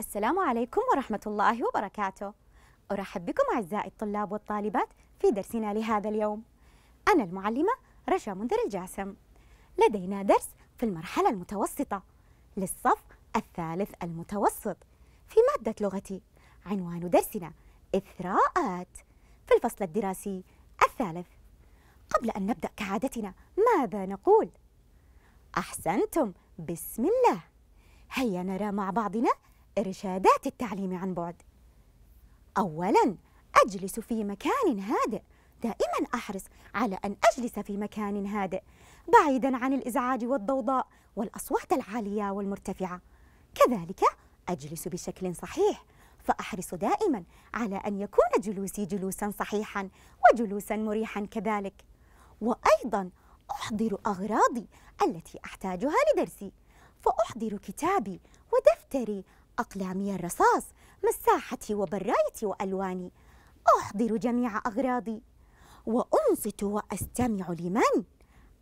السلام عليكم ورحمة الله وبركاته أرحب بكم أعزائي الطلاب والطالبات في درسنا لهذا اليوم أنا المعلمة رشا منذر الجاسم لدينا درس في المرحلة المتوسطة للصف الثالث المتوسط في مادة لغتي عنوان درسنا إثراءات في الفصل الدراسي الثالث قبل أن نبدأ كعادتنا ماذا نقول؟ أحسنتم بسم الله هيا نرى مع بعضنا إرشادات التعليم عن بعد أولاً أجلس في مكان هادئ دائما أحرص على أن أجلس في مكان هادئ بعيدا عن الإزعاج والضوضاء والأصوات العالية والمرتفعة كذلك أجلس بشكل صحيح فأحرص دائما على أن يكون جلوسي جلوسا صحيحا وجلوسا مريحا كذلك وأيضا أحضر أغراضي التي أحتاجها لدرسي فأحضر كتابي ودفتري أقلامي الرصاص مساحتي وبرايتي وألواني أحضر جميع أغراضي وأنصت وأستمع لمن؟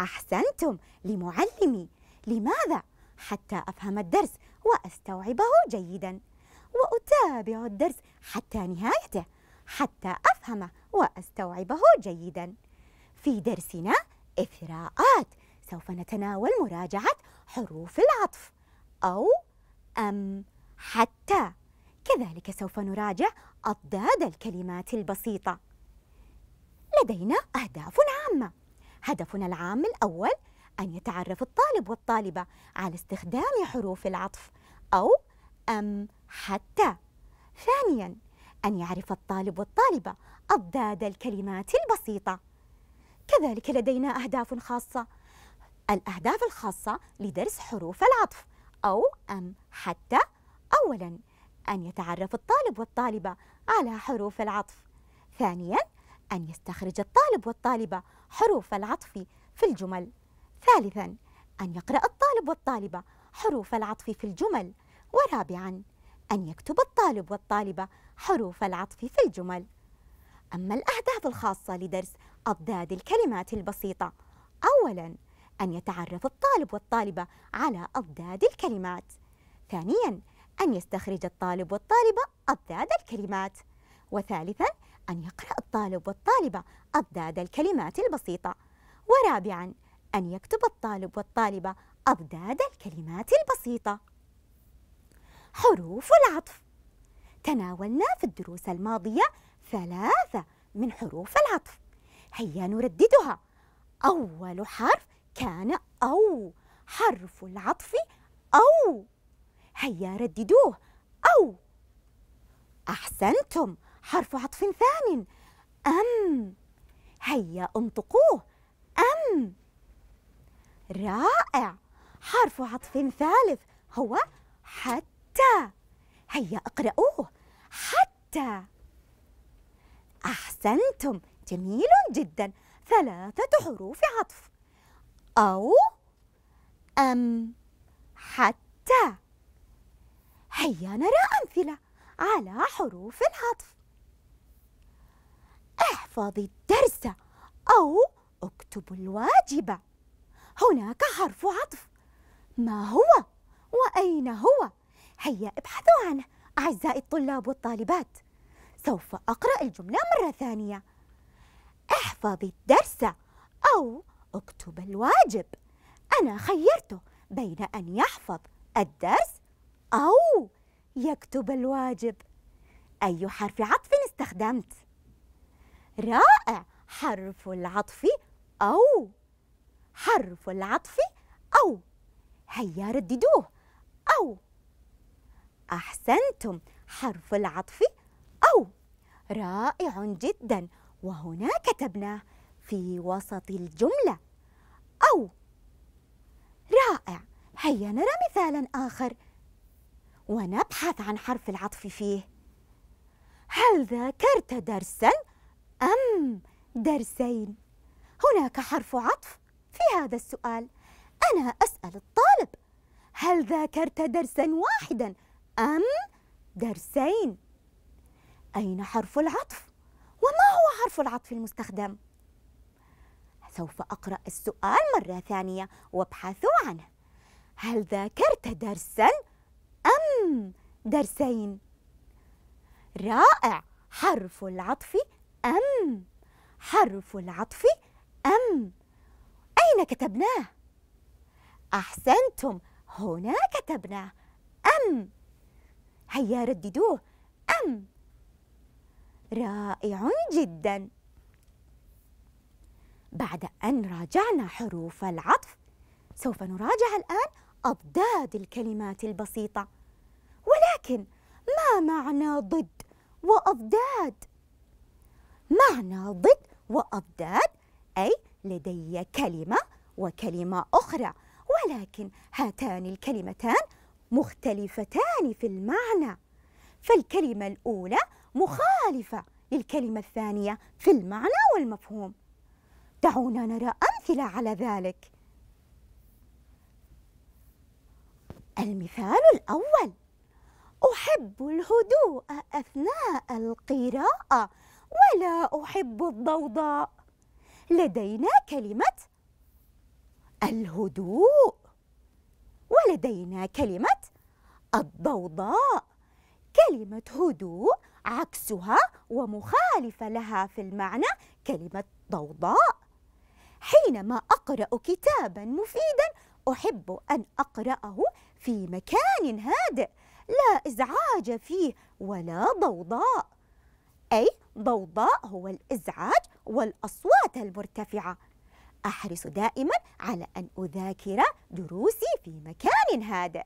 أحسنتم لمعلمي لماذا؟ حتى أفهم الدرس وأستوعبه جيدا وأتابع الدرس حتى نهايته حتى أفهمه وأستوعبه جيدا في درسنا إثراءات سوف نتناول مراجعة حروف العطف أو أم حتى كذلك سوف نراجع أضداد الكلمات البسيطة لدينا أهداف عامة هدفنا العام الأول أن يتعرف الطالب والطالبة على استخدام حروف العطف أو أم حتى ثانياً أن يعرف الطالب والطالبة أضداد الكلمات البسيطة كذلك لدينا أهداف خاصة الأهداف الخاصة لدرس حروف العطف أو أم حتى أولا أن يتعرف الطالب والطالبة على حروف العطف ثانيا أن يستخرج الطالب والطالبة حروف العطف في الجمل ثالثا أن يقرأ الطالب والطالبة حروف العطف في الجمل ورابعا أن يكتب الطالب والطالبة حروف العطف في الجمل أما الأهداف الخاصة لدرس أضداد الكلمات البسيطة أولا أن يتعرف الطالب والطالبة على أضداد الكلمات ثانيا أن يستخرج الطالب والطالبة أضداد الكلمات وثالثا أن يقرأ الطالب والطالبة أضداد الكلمات البسيطة ورابعا أن يكتب الطالب والطالبة أضداد الكلمات البسيطة حروف العطف تناولنا في الدروس الماضية ثلاثة من حروف العطف هيا نرددها أول حرف كان أو حرف العطف أو هيا رددوه أو أحسنتم حرف عطف ثان أم هيا انطقوه أم رائع حرف عطف ثالث هو حتى هيا اقرأوه حتى أحسنتم جميل جدا ثلاثة حروف عطف أو أم حتى هيا نرى أمثلة على حروف العطف احفظ الدرس أو اكتب الواجب هناك حرف عطف ما هو وأين هو هيا ابحثوا عنه أعزائي الطلاب والطالبات سوف أقرأ الجملة مرة ثانية احفظ الدرس أو اكتب الواجب أنا خيرته بين أن يحفظ الدرس أو يكتب الواجب أي حرف عطف استخدمت؟ رائع حرف العطف أو حرف العطف أو هيا رددوه أو أحسنتم حرف العطف أو رائع جدا وهنا كتبناه في وسط الجملة أو رائع هيا نرى مثالا آخر ونبحث عن حرف العطف فيه هل ذاكرت درسا أم درسين؟ هناك حرف عطف في هذا السؤال أنا أسأل الطالب هل ذاكرت درسا واحدا أم درسين؟ أين حرف العطف؟ وما هو حرف العطف المستخدم؟ سوف أقرأ السؤال مرة ثانية وابحثوا عنه هل ذاكرت درساً؟ أم درسين رائع حرف العطف أم حرف العطف أم أين كتبناه؟ أحسنتم هنا كتبناه أم هيا رددوه أم رائع جدا بعد أن راجعنا حروف العطف سوف نراجع الآن أضداد الكلمات البسيطة ولكن ما معنى ضد وأضداد؟ معنى ضد وأضداد أي لدي كلمة وكلمة أخرى ولكن هاتان الكلمتان مختلفتان في المعنى فالكلمة الأولى مخالفة للكلمة الثانية في المعنى والمفهوم دعونا نرى أمثلة على ذلك المثال الأول أحب الهدوء أثناء القراءة ولا أحب الضوضاء لدينا كلمة الهدوء ولدينا كلمة الضوضاء كلمة هدوء عكسها ومخالفة لها في المعنى كلمة ضوضاء حينما أقرأ كتابا مفيدا أحب أن أقرأه في مكان هادئ لا إزعاج فيه ولا ضوضاء أي ضوضاء هو الإزعاج والأصوات المرتفعة أحرص دائما على أن أذاكر دروسي في مكان هادئ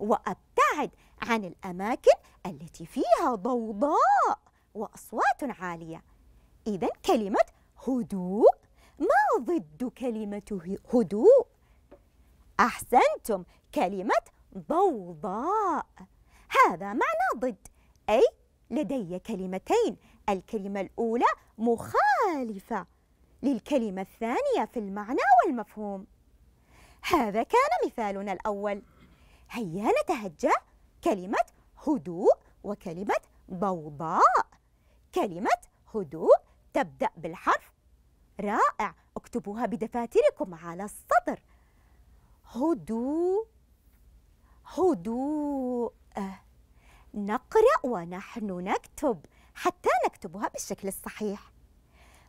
وأبتعد عن الأماكن التي فيها ضوضاء وأصوات عالية إذا كلمة هدوء ما ضد كلمة هدوء أحسنتم كلمة ضوضاء هذا معنى ضد أي لدي كلمتين الكلمة الأولى مخالفة للكلمة الثانية في المعنى والمفهوم هذا كان مثالنا الأول هيا نتهجى كلمة هدوء وكلمة ضوضاء كلمة هدوء تبدأ بالحرف رائع اكتبوها بدفاتركم على السطر هدوء هدوء نقرأ ونحن نكتب حتى نكتبها بالشكل الصحيح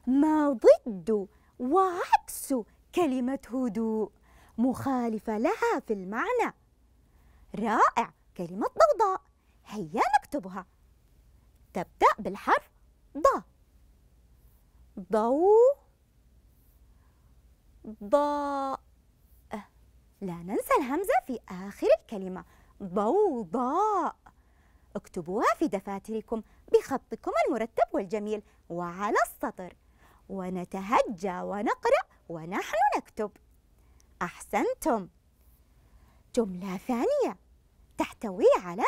ما ضد وعكس كلمة هدوء مخالفة لها في المعنى رائع كلمة ضوضاء هيا نكتبها تبدأ بالحرف ض ضوء ضاء لا ننسى الهمزة في آخر الكلمة ضوضاء اكتبوها في دفاتركم بخطكم المرتب والجميل وعلى السطر ونتهجى ونقرأ ونحن نكتب أحسنتم جملة ثانية تحتوي على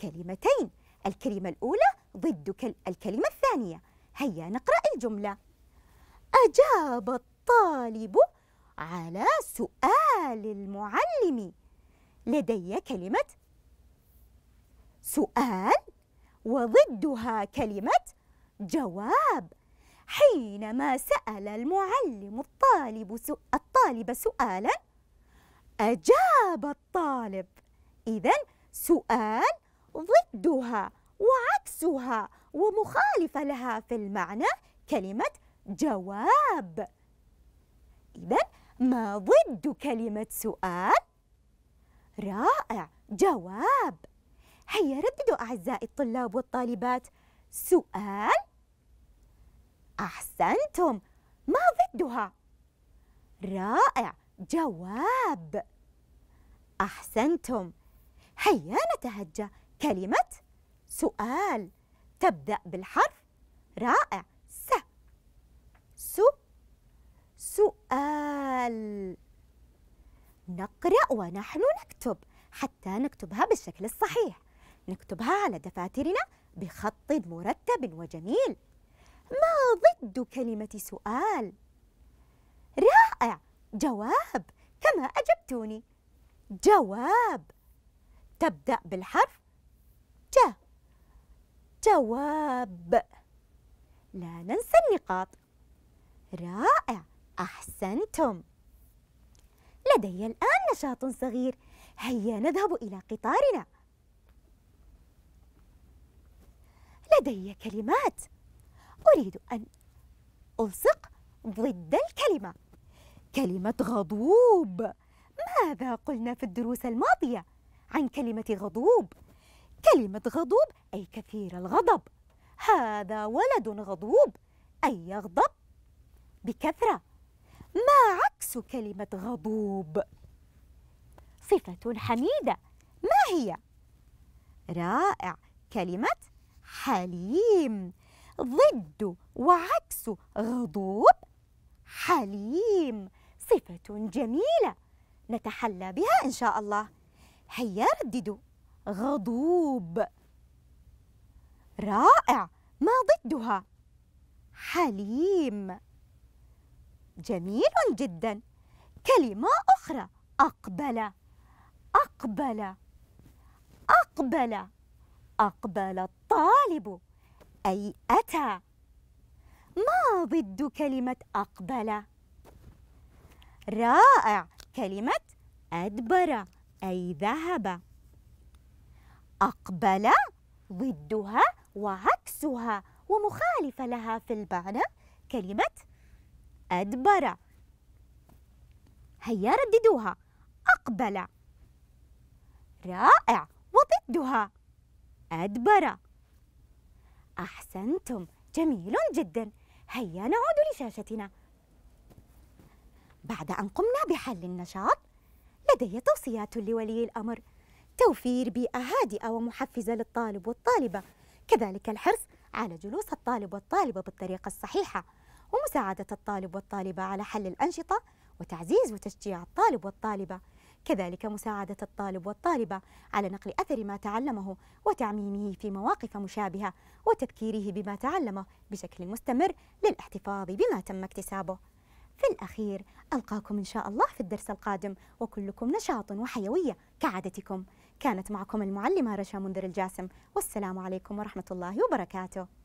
كلمتين الكلمة الأولى ضد الكلمة الثانية هيا نقرأ الجملة أجاب الطالب على سؤال المعلم لدي كلمة سؤال وضدها كلمة جواب حينما سأل المعلم الطالب الطالب سؤالا أجاب الطالب إذا سؤال ضدها وعكسها ومخالفة لها في المعنى كلمة جواب إذا ما ضد كلمة سؤال؟ رائع جواب هيا رددوا أعزائي الطلاب والطالبات سؤال أحسنتم ما ضدها؟ رائع جواب أحسنتم هيا نتهجى كلمة سؤال تبدأ بالحرف رائع آل نقرأ ونحن نكتب حتى نكتبها بالشكل الصحيح نكتبها على دفاترنا بخط مرتب وجميل ما ضد كلمة سؤال؟ رائع جواب كما أجبتوني جواب تبدأ بالحرف ج جواب لا ننسى النقاط رائع أحسنتم لدي الآن نشاط صغير هيا نذهب إلى قطارنا لدي كلمات أريد أن ألصق ضد الكلمة كلمة غضوب ماذا قلنا في الدروس الماضية عن كلمة غضوب؟ كلمة غضوب أي كثير الغضب هذا ولد غضوب أي يغضب بكثرة ما عكس كلمة غضوب؟ صفة حميدة ما هي؟ رائع كلمة حليم ضد وعكس غضوب حليم صفة جميلة نتحلى بها إن شاء الله هيا رددوا غضوب رائع ما ضدها حليم جميل جدا كلمة أخرى أقبل أقبل أقبل أقبل الطالب أي أتى ما ضد كلمة أقبل رائع كلمة أدبر أي ذهب أقبل ضدها وعكسها ومخالفة لها في المعنى كلمة أدبر هيا رددوها أقبل رائع وضدها أدبر أحسنتم جميل جدا هيا نعود لشاشتنا بعد أن قمنا بحل النشاط لدي توصيات لولي الأمر توفير بيئة هادئة ومحفزة للطالب والطالبة كذلك الحرص على جلوس الطالب والطالبة بالطريقة الصحيحة ومساعدة الطالب والطالبة على حل الأنشطة وتعزيز وتشجيع الطالب والطالبة كذلك مساعدة الطالب والطالبة على نقل أثر ما تعلمه وتعميمه في مواقف مشابهة وتذكيره بما تعلمه بشكل مستمر للاحتفاظ بما تم اكتسابه في الأخير ألقاكم إن شاء الله في الدرس القادم وكلكم نشاط وحيوية كعادتكم كانت معكم المعلمة رشا منذر الجاسم والسلام عليكم ورحمة الله وبركاته